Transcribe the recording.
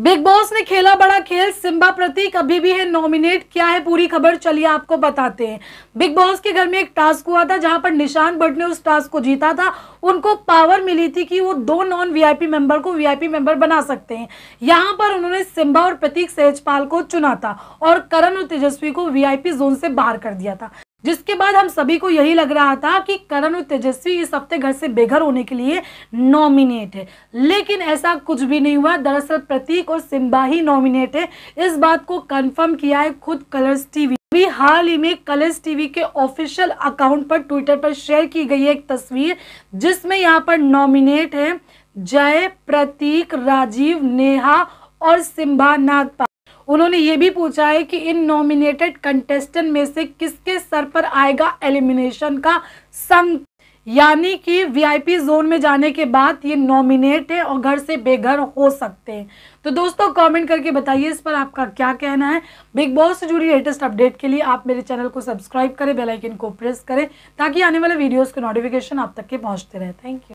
big boss ने खेला बड़ा खेल सिम्बा प्रतीक अभी भी है नॉमिनेट क्या है पूरी खबर चलिए आपको बताते हैं बिग बॉस के घर में एक टास्क हुआ था जहां पर निशान भट्ट ने उस टास्क को जीता था उनको पावर मिली थी कि वो दो नॉन वीआईपी मेंबर को वीआईपी मेंबर बना सकते हैं यहां पर उन्होंने सिम्बा और प्रतीक सहजपाल को चुना था और करण और तेजस्वी को वीआईपी जोन से बाहर कर दिया था जिसके बाद हम सभी को यही लग रहा था कि करण और तेजस्वी इस हफ्ते घर से बेघर होने के लिए नॉमिनेट है लेकिन ऐसा कुछ भी नहीं हुआ दरअसल प्रतीक और सिम्बा ही नॉमिनेट है इस बात को कंफर्म किया है खुद कलर्स टीवी अभी हाल ही में कलर्स टीवी के ऑफिशियल अकाउंट पर ट्विटर पर शेयर की गई है एक तस्वीर जिसमें यहाँ पर नॉमिनेट है जय प्रतीक राजीव नेहा और सिम्बा नागपाल उन्होंने ये भी पूछा है कि इन नॉमिनेटेड कंटेस्टेंट में से किसके सर पर आएगा एलिमिनेशन का संग यानी कि वीआईपी जोन में जाने के बाद ये नॉमिनेट है और घर से बेघर हो सकते हैं तो दोस्तों कमेंट करके बताइए इस पर आपका क्या कहना है बिग बॉस से जुड़ी लेटेस्ट अपडेट के लिए आप मेरे चैनल को सब्सक्राइब करें बेल आइकन को प्रेस करें ताकि आने वाले वीडियोस के नोटिफिकेशन आप तक के पहुंचते रहे थैंक यू